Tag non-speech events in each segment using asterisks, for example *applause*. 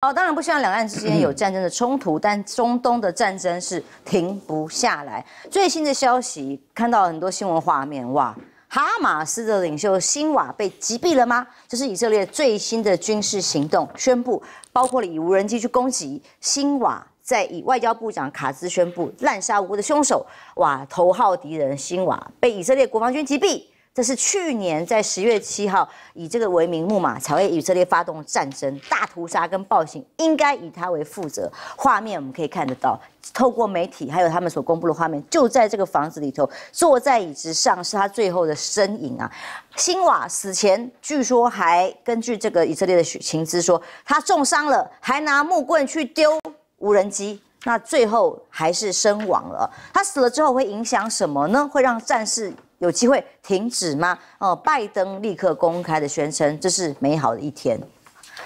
好，当然不希望两岸之间有战争的冲突，但中东的战争是停不下来。最新的消息，看到很多新闻画面哇，哈马斯的领袖辛瓦被击毙了吗？这是以色列最新的军事行动，宣布包括了以无人机去攻击辛瓦，在以外交部长卡兹宣布滥杀无辜的凶手哇，头号敌人辛瓦被以色列国防军击毙。这是去年在十月七号以这个为名目嘛，才为以色列发动战争、大屠杀跟暴行，应该以他为负责。画面我们可以看得到，透过媒体还有他们所公布的画面，就在这个房子里头，坐在椅子上是他最后的身影啊。辛瓦死前据说还根据这个以色列的情资说，他重伤了，还拿木棍去丢无人机，那最后还是身亡了。他死了之后会影响什么呢？会让战士？有机会停止吗？哦，拜登立刻公开的宣称这是美好的一天，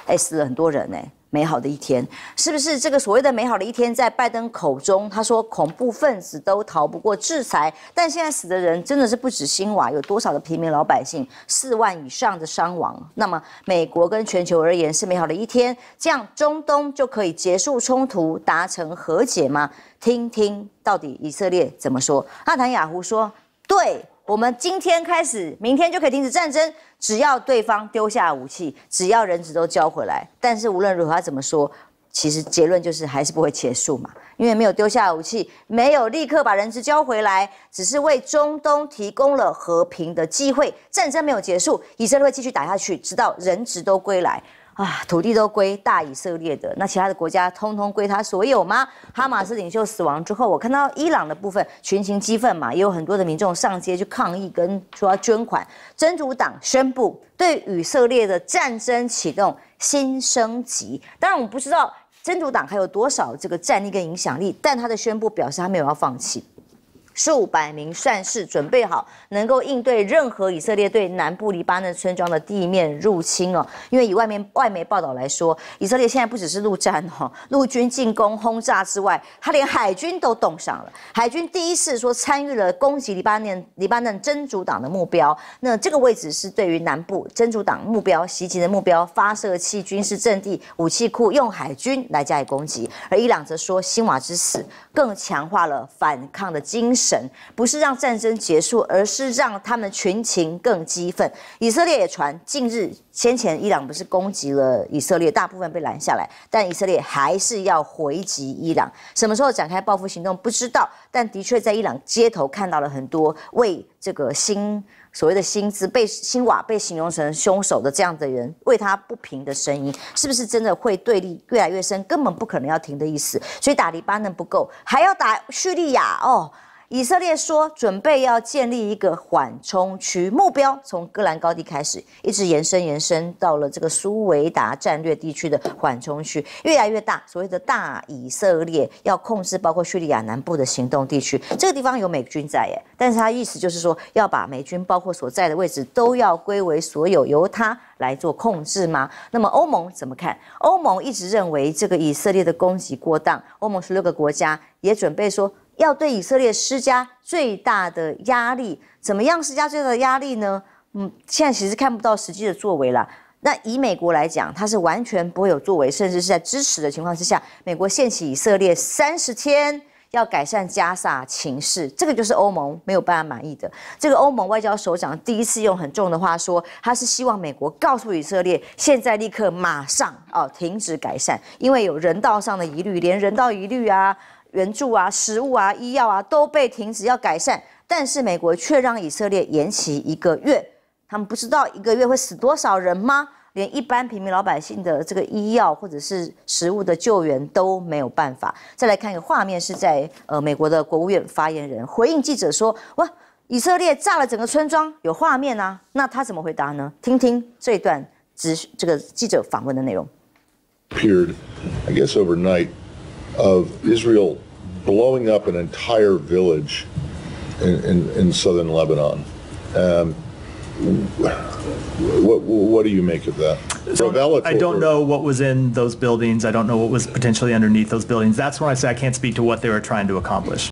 哎，死了很多人诶，美好的一天，是不是这个所谓的美好的一天，在拜登口中，他说恐怖分子都逃不过制裁，但现在死的人真的是不止新瓦，有多少的平民老百姓？四万以上的伤亡，那么美国跟全球而言是美好的一天，这样中东就可以结束冲突，达成和解吗？听听到底以色列怎么说？阿坦雅胡说对。我们今天开始，明天就可以停止战争。只要对方丢下武器，只要人质都交回来。但是无论如何他怎么说，其实结论就是还是不会结束嘛，因为没有丢下武器，没有立刻把人质交回来，只是为中东提供了和平的机会。战争没有结束，以色列会继续打下去，直到人质都归来。啊，土地都归大以色列的，那其他的国家通通归他所有吗？哈马斯领袖死亡之后，我看到伊朗的部分群情激愤嘛，也有很多的民众上街去抗议，跟说要捐款。真主党宣布对以色列的战争启动新升级，当然我们不知道真主党还有多少这个战力跟影响力，但他的宣布表示他没有要放弃。数百名战士准备好，能够应对任何以色列对南部黎巴嫩村庄的地面入侵哦。因为以外面外媒报道来说，以色列现在不只是陆战哦，陆军进攻轰炸之外，他连海军都冻上了。海军第一次说参与了攻击黎巴嫩黎巴嫩真主党的目标。那这个位置是对于南部真主党目标袭击的目标发射器军事阵地武器库，用海军来加以攻击。而伊朗则说，新瓦之死更强化了反抗的精神。神不是让战争结束，而是让他们群情更激愤。以色列也传，近日先前伊朗不是攻击了以色列，大部分被拦下来，但以色列还是要回击伊朗。什么时候展开报复行动不知道，但的确在伊朗街头看到了很多为这个新所谓的“新资被新瓦”被形容成凶手的这样的人为他不平的声音，是不是真的会对立越来越深？根本不可能要停的意思，所以打黎巴嫩不够，还要打叙利亚哦。以色列说准备要建立一个缓冲区，目标从戈兰高地开始，一直延伸延伸到了这个苏维达战略地区的缓冲区越来越大。所谓的大以色列要控制包括叙利亚南部的行动地区，这个地方有美军在耶，但是他意思就是说要把美军包括所在的位置都要归为所有由他来做控制吗？那么欧盟怎么看？欧盟一直认为这个以色列的攻击过当，欧盟十六个国家也准备说。要对以色列施加最大的压力，怎么样施加最大的压力呢？嗯，现在其实看不到实际的作为了。那以美国来讲，它是完全不会有作为，甚至是在支持的情况之下，美国限起以色列三十天要改善加沙情势，这个就是欧盟没有办法满意的。这个欧盟外交首长第一次用很重的话说，他是希望美国告诉以色列，现在立刻马上哦停止改善，因为有人道上的疑虑，连人道疑虑啊。援助啊，食物啊，医药啊，都被停止要改善，但是美国却让以色列延期一个月。他们不知道一个月会死多少人吗？连一般平民老百姓的这个医药或者是食物的救援都没有办法。再来看一个画面，是在呃美国的国务院发言人回应记者说：“哇，以色列炸了整个村庄，有画面啊。”那他怎么回答呢？听听这段直这个记者访问的内容。Appeared, I guess, overnight. of Israel blowing up an entire village in, in, in southern Lebanon. Um, what, what do you make of that? So I don't know what was in those buildings. I don't know what was potentially underneath those buildings. That's when I say I can't speak to what they were trying to accomplish.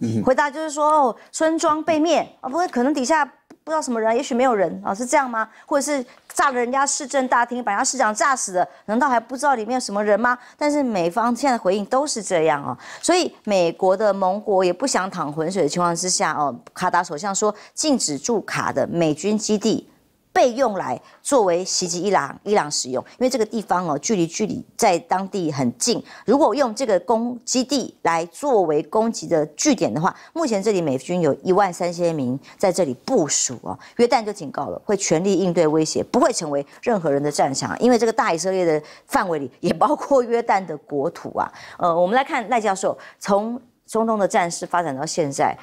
Mm-hmm. 回答就是说，哦，村庄被灭啊，不过可能底下不知道什么人，也许没有人啊，是这样吗？或者是炸了人家市政大厅，把人家市长炸死了？难道还不知道里面有什么人吗？但是美方现在回应都是这样哦，所以美国的盟国也不想淌浑水的情况之下哦，卡达首相说禁止驻卡的美军基地。被用来作为袭击伊朗、伊朗使用，因为这个地方哦，距离距离在当地很近。如果用这个攻基地来作为攻击的据点的话，目前这里美军有一万三千名在这里部署哦。约旦就警告了，会全力应对威胁，不会成为任何人的战场，因为这个大以色列的范围里也包括约旦的国土啊。呃，我们来看赖教授从中东的战事发展到现在。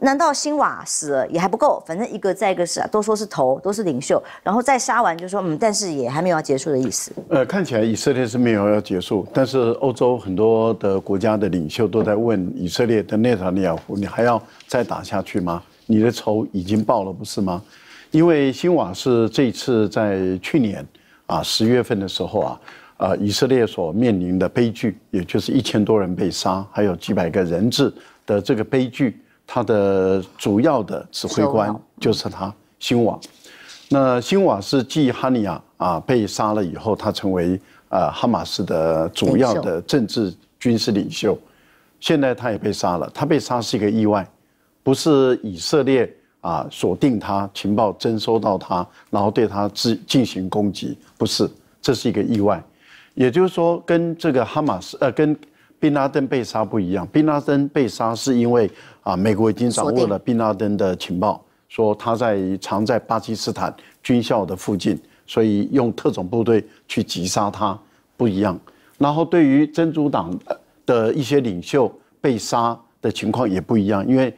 难道新瓦死了也还不够？反正一个再一个是都说是头，都是领袖，然后再杀完就说嗯，但是也还没有要结束的意思。呃，看起来以色列是没有要结束，但是欧洲很多的国家的领袖都在问以色列的内塔尼亚胡，你还要再打下去吗？你的仇已经报了不是吗？因为新瓦是这一次在去年啊十月份的时候啊，啊以色列所面临的悲剧，也就是一千多人被杀，还有几百个人质的这个悲剧。他的主要的指挥官就是他，辛瓦。那辛瓦是继哈尼亚啊被杀了以后，他成为啊哈马斯的主要的政治军事领袖。现在他也被杀了，他被杀是一个意外，不是以色列啊锁定他，情报侦收到他，然后对他进进行攻击，不是，这是一个意外。也就是说，跟这个哈马斯呃跟。宾拉登被杀不一样宾拉登被杀是因为啊，美国已经掌握了宾拉登的情报，说他在藏在巴基斯坦军校的附近，所以用特种部队去击杀他不一样。然后对于真主党的一些领袖被杀的情况也不一样，因为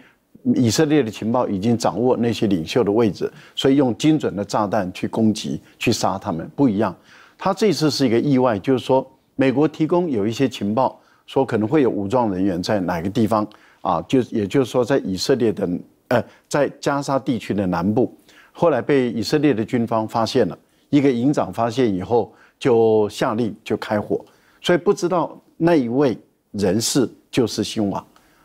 以色列的情报已经掌握那些领袖的位置，所以用精准的炸弹去攻击去杀他们不一样。他这次是一个意外，就是说美国提供有一些情报。说可能会有武装人员在哪个地方啊？就也就是说在以色列的呃，在加沙地区的南部，后来被以色列的军方发现了，一个营长发现以后就下令就开火，所以不知道那一位人士就是凶王，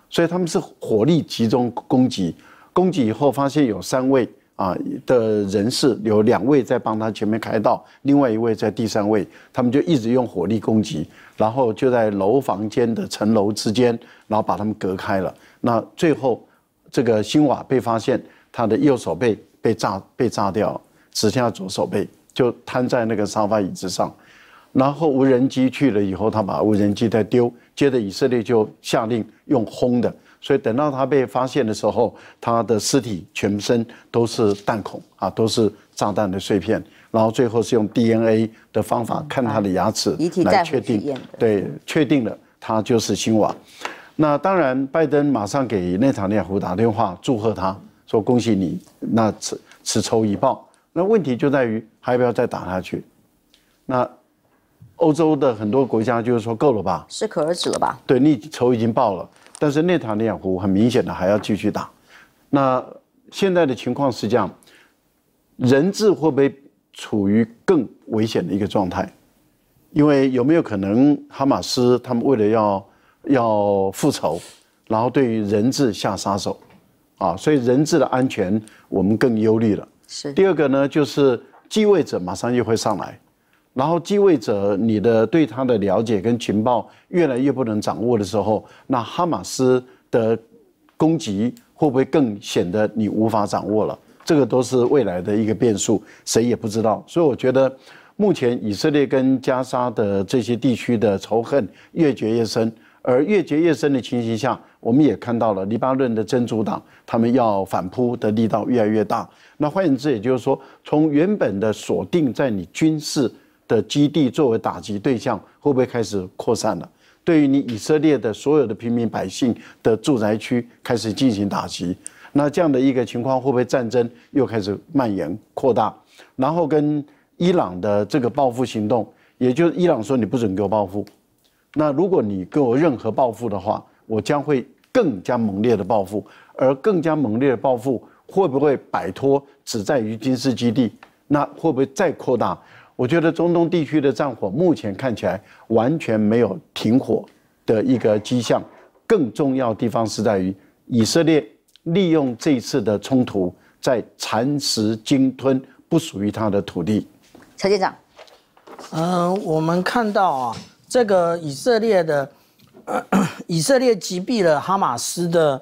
所以他们是火力集中攻击，攻击以后发现有三位。啊，的人士有两位在帮他前面开道，另外一位在第三位，他们就一直用火力攻击，然后就在楼房间的层楼之间，然后把他们隔开了。那最后这个辛瓦被发现，他的右手背被炸被炸掉，只剩下左手背就瘫在那个沙发椅子上。然后无人机去了以后，他把无人机再丢，接着以色列就下令用轰的。所以等到他被发现的时候，他的尸体全身都是弹孔啊，都是炸弹的碎片，然后最后是用 DNA 的方法看他的牙齿来确定，对，确定了他就是新娃。那当然，拜登马上给内塔尼亚胡打电话祝贺他，说恭喜你，那此此仇已报。那问题就在于还要不要再打下去？那欧洲的很多国家就是说够了吧，适可而止了吧？对，你仇已经报了。但是内塔尼亚胡很明显的还要继续打，那现在的情况是这样，人质会不会处于更危险的一个状态？因为有没有可能哈马斯他们为了要要复仇，然后对于人质下杀手啊？所以人质的安全我们更忧虑了。是。第二个呢，就是继位者马上又会上来。然后继位者，你的对他的了解跟情报越来越不能掌握的时候，那哈马斯的攻击会不会更显得你无法掌握了？这个都是未来的一个变数，谁也不知道。所以我觉得，目前以色列跟加沙的这些地区的仇恨越结越深，而越结越深的情形下，我们也看到了黎巴嫩的真主党他们要反扑的力道越来越大。那换言之，也就是说，从原本的锁定在你军事。的基地作为打击对象，会不会开始扩散了？对于你以色列的所有的平民百姓的住宅区开始进行打击，那这样的一个情况会不会战争又开始蔓延扩大？然后跟伊朗的这个报复行动，也就是伊朗说你不准给我报复，那如果你给我任何报复的话，我将会更加猛烈的报复，而更加猛烈的报复会不会摆脱只在于军事基地？那会不会再扩大？我觉得中东地区的战火目前看起来完全没有停火的一个迹象。更重要的地方是在于，以色列利用这次的冲突在蚕食鲸吞不属于他的土地。曹舰长，嗯，我们看到啊，这个以色列的以色列击毙了哈马斯的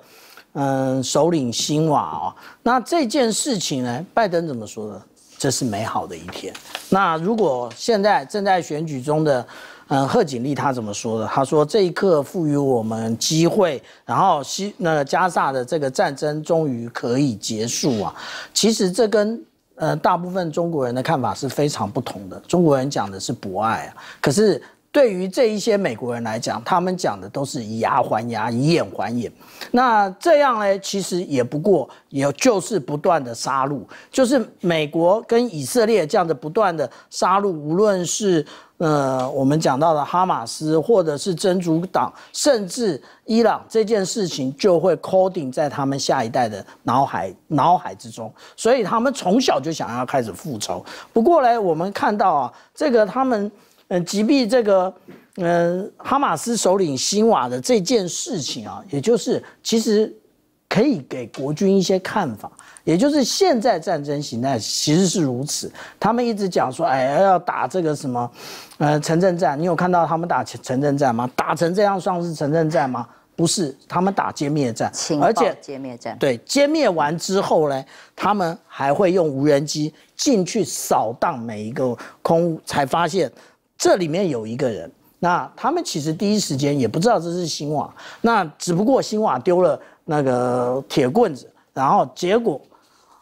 嗯首领辛瓦啊，那这件事情呢，拜登怎么说的？这是美好的一天。那如果现在正在选举中的，嗯，贺锦丽她怎么说的？她说这一刻赋予我们机会，然后西那加萨的这个战争终于可以结束啊。其实这跟呃大部分中国人的看法是非常不同的。中国人讲的是博爱啊，可是。对于这一些美国人来讲，他们讲的都是以牙还牙，以眼还眼。那这样呢，其实也不过，也就是不断的杀戮，就是美国跟以色列这样的不断的杀戮，无论是呃我们讲到的哈马斯，或者是真主党，甚至伊朗这件事情，就会 coding 在他们下一代的脑海脑海之中。所以他们从小就想要开始复仇。不过呢，我们看到啊，这个他们。嗯，即便这个，呃，哈马斯首领辛瓦的这件事情啊，也就是其实可以给国军一些看法，也就是现在战争形态其实是如此。他们一直讲说，哎，要打这个什么，呃，城镇战。你有看到他们打城城镇战吗？打成这样算是城镇战吗？不是，他们打歼灭战，而且歼灭战对歼灭完之后呢，他们还会用无人机进去扫荡每一个空，才发现。这里面有一个人，那他们其实第一时间也不知道这是新瓦，那只不过新瓦丢了那个铁棍子，然后结果，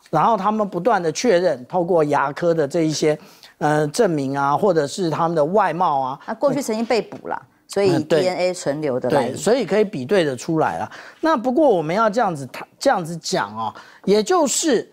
然后他们不断的确认，透过牙科的这一些，呃，证明啊，或者是他们的外貌啊，他过去曾经被捕了，所以 DNA 存留的，对，所以可以比对的出来了。那不过我们要这样子，他这样子讲啊，也就是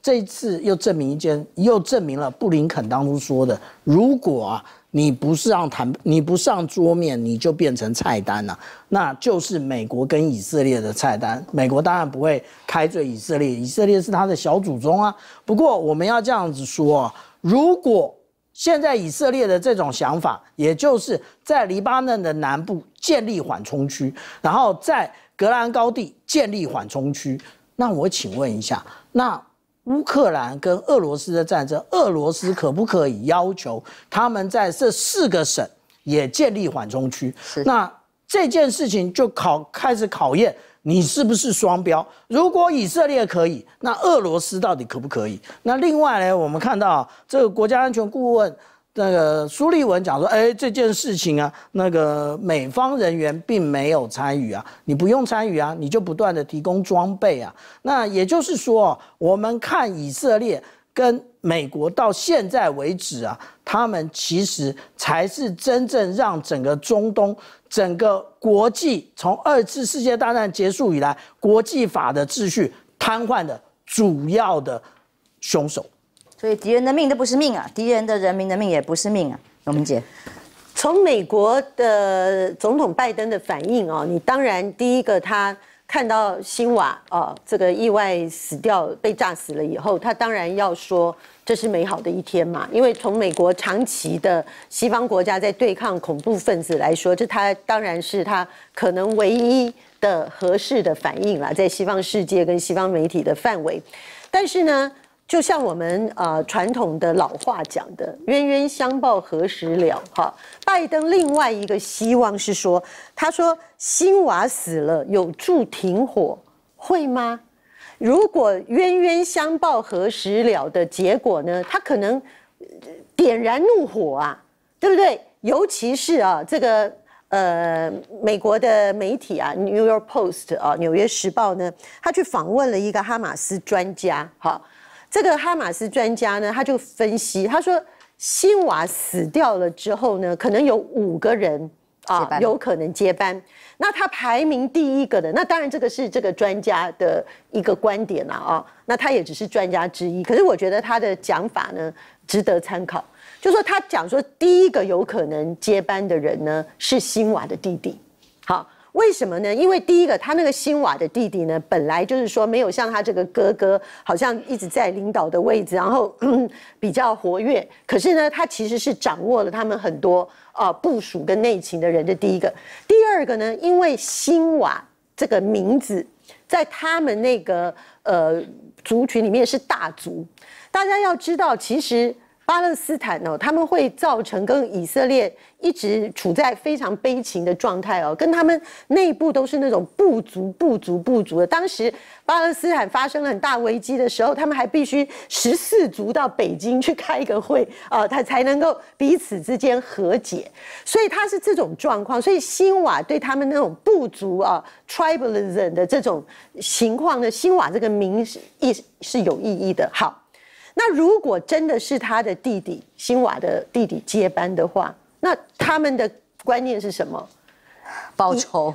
这次又证明一件，又证明了布林肯当初说的，如果啊。你不是让谈，你不上桌面，你就变成菜单了。那就是美国跟以色列的菜单。美国当然不会开罪以色列，以色列是他的小祖宗啊。不过我们要这样子说，如果现在以色列的这种想法，也就是在黎巴嫩的南部建立缓冲区，然后在格兰高地建立缓冲区，那我请问一下，那。乌克兰跟俄罗斯的战争，俄罗斯可不可以要求他们在这四个省也建立缓冲区？那这件事情就考开始考验你是不是双标。如果以色列可以，那俄罗斯到底可不可以？那另外呢，我们看到这个国家安全顾问。那个苏立文讲说，哎，这件事情啊，那个美方人员并没有参与啊，你不用参与啊，你就不断的提供装备啊。那也就是说，我们看以色列跟美国到现在为止啊，他们其实才是真正让整个中东、整个国际从二次世界大战结束以来，国际法的秩序瘫痪的主要的凶手。所以敌人的命都不是命啊，敌人的人民的命也不是命啊。荣明姐，从美国的总统拜登的反应哦，你当然第一个他看到辛瓦啊这个意外死掉被炸死了以后，他当然要说这是美好的一天嘛。因为从美国长期的西方国家在对抗恐怖分子来说，这他当然是他可能唯一的合适的反应啦，在西方世界跟西方媒体的范围，但是呢。就像我们啊传统的老话讲的“冤冤相报何时了”哈，拜登另外一个希望是说，他说新娃死了有助停火，会吗？如果“冤冤相报何时了”的结果呢，他可能点燃怒火啊，对不对？尤其是啊，这个呃美国的媒体啊，《New York Post》啊，《纽约时报》呢，他去访问了一个哈马斯专家哈。这个哈马斯专家呢，他就分析，他说辛瓦死掉了之后呢，可能有五个人啊，有可能接班。那他排名第一个的，那当然这个是这个专家的一个观点了啊。那他也只是专家之一，可是我觉得他的讲法呢，值得参考。就说他讲说第一个有可能接班的人呢，是辛瓦的弟弟。好。为什么呢？因为第一个，他那个新瓦的弟弟呢，本来就是说没有像他这个哥哥，好像一直在领导的位置，然后 *clears throat* 比较活跃。可是呢，他其实是掌握了他们很多啊部署跟内情的人的。第一个，第二个呢，因为新瓦这个名字在他们那个呃族群里面是大族，大家要知道，其实。巴勒斯坦哦，他们会造成跟以色列一直处在非常悲情的状态哦，跟他们内部都是那种不足、不足、不足的。当时巴勒斯坦发生了很大危机的时候，他们还必须十四族到北京去开一个会啊，他才能够彼此之间和解。所以他是这种状况。所以新瓦对他们那种部族啊 （tribalism） 的这种情况呢，新瓦这个名意是有意义的。好。那如果真的是他的弟弟辛瓦的弟弟接班的话，那他们的观念是什么？报仇，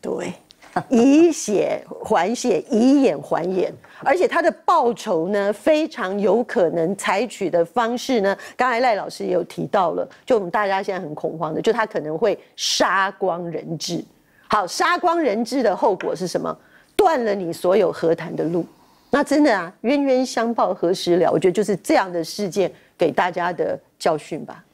对，*laughs* 以血还血，以眼还眼。而且他的报仇呢，非常有可能采取的方式呢，刚才赖老师也有提到了，就我们大家现在很恐慌的，就他可能会杀光人质。好，杀光人质的后果是什么？断了你所有和谈的路。那真的啊，冤冤相报何时了？我觉得就是这样的事件给大家的教训吧。